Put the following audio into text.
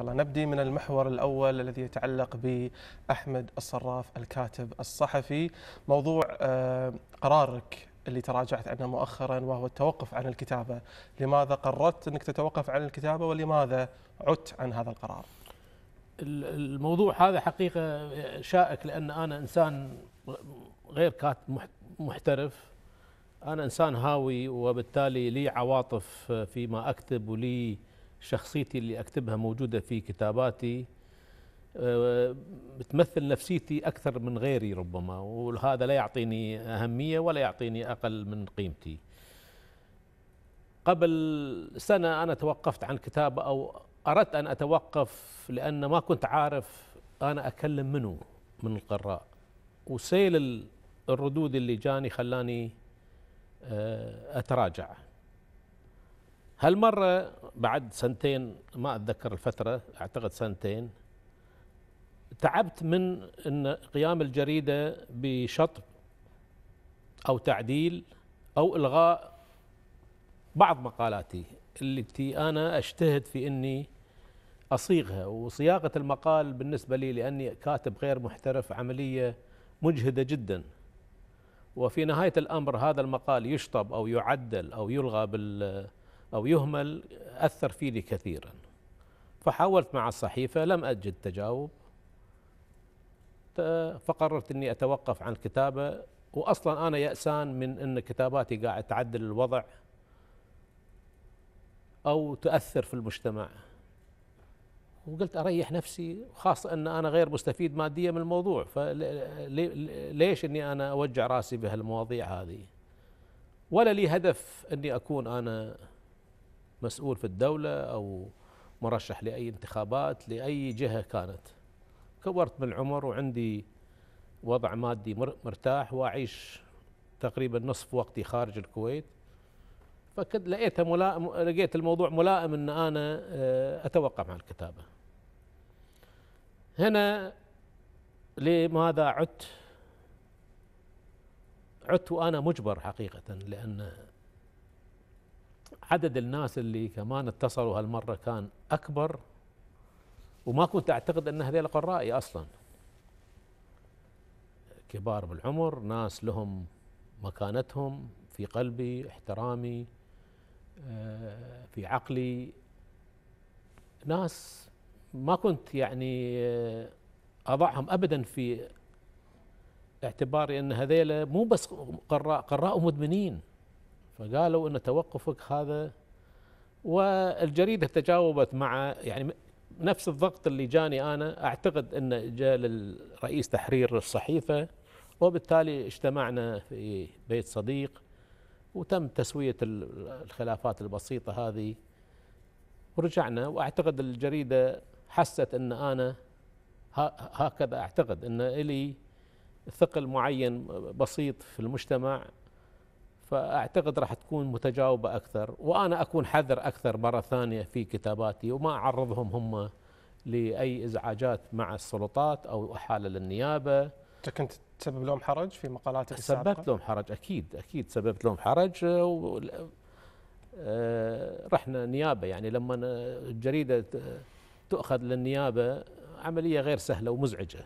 الله نبدي من المحور الأول الذي يتعلق بأحمد الصراف الكاتب الصحفي موضوع آه، قرارك اللي تراجعت عنه مؤخرا وهو التوقف عن الكتابة لماذا قررت أنك تتوقف عن الكتابة ولماذا عدت عن هذا القرار الموضوع هذا حقيقة شائك لأن أنا إنسان غير كاتب محترف أنا إنسان هاوي وبالتالي لي عواطف فيما أكتب ولي شخصيتي اللي أكتبها موجودة في كتاباتي آه، بتمثل نفسيتي أكثر من غيري ربما وهذا لا يعطيني أهمية ولا يعطيني أقل من قيمتي قبل سنة أنا توقفت عن كتابة أو أردت أن أتوقف لأن ما كنت عارف أنا أكلم منو من القراء وسيل الردود اللي جاني خلاني آه، أتراجع هالمرة بعد سنتين ما أتذكر الفترة أعتقد سنتين تعبت من أن قيام الجريدة بشطب أو تعديل أو إلغاء بعض مقالاتي التي أنا أجتهد في أني أصيغها وصياغة المقال بالنسبة لي لأني كاتب غير محترف عملية مجهدة جدا وفي نهاية الأمر هذا المقال يشطب أو يعدل أو يلغى بال أو يهمل أثر فيني كثيرا فحاولت مع الصحيفة لم أجد تجاوب فقررت أني أتوقف عن الكتابة وأصلا أنا يأسان من أن كتاباتي قاعد تعدل الوضع أو تؤثر في المجتمع وقلت أريح نفسي خاصة أن أنا غير مستفيد ماديا من الموضوع فليش أني أنا أوجع راسي بهالمواضيع هذه ولا لي هدف أني أكون أنا مسؤول في الدولة أو مرشح لأي انتخابات لأي جهة كانت كبرت من العمر وعندي وضع مادي مرتاح وأعيش تقريبا نصف وقتي خارج الكويت فكد لقيت ملائم لقيت الموضوع ملائم ان انا آه، اتوقف عن الكتابه. هنا لماذا عدت؟ عدت وانا مجبر حقيقه لان عدد الناس اللي كمان اتصلوا هالمرة كان أكبر وما كنت أعتقد أن هذيل قرائي أصلا كبار بالعمر ناس لهم مكانتهم في قلبي احترامي آه، في عقلي ناس ما كنت يعني آه، أضعهم أبدا في اعتباري أن هذيل مو بس قراء قراء مدمنين فقالوا ان توقفك هذا والجريده تجاوبت مع يعني نفس الضغط اللي جاني انا اعتقد ان جاء للرئيس تحرير الصحيفه وبالتالي اجتمعنا في بيت صديق وتم تسويه الخلافات البسيطه هذه ورجعنا واعتقد الجريده حست ان انا هكذا اعتقد ان الي ثقل معين بسيط في المجتمع فاعتقد راح تكون متجاوبه اكثر وانا اكون حذر اكثر مره ثانيه في كتاباتي وما اعرضهم هم لاي ازعاجات مع السلطات او احاله للنيابه كنت تسبب لهم حرج في مقالاتك السابقه؟ سببت لهم حرج اكيد اكيد سببت لهم حرج و... آه، رحنا نيابه يعني لما الجريده تؤخذ للنيابه عمليه غير سهله ومزعجه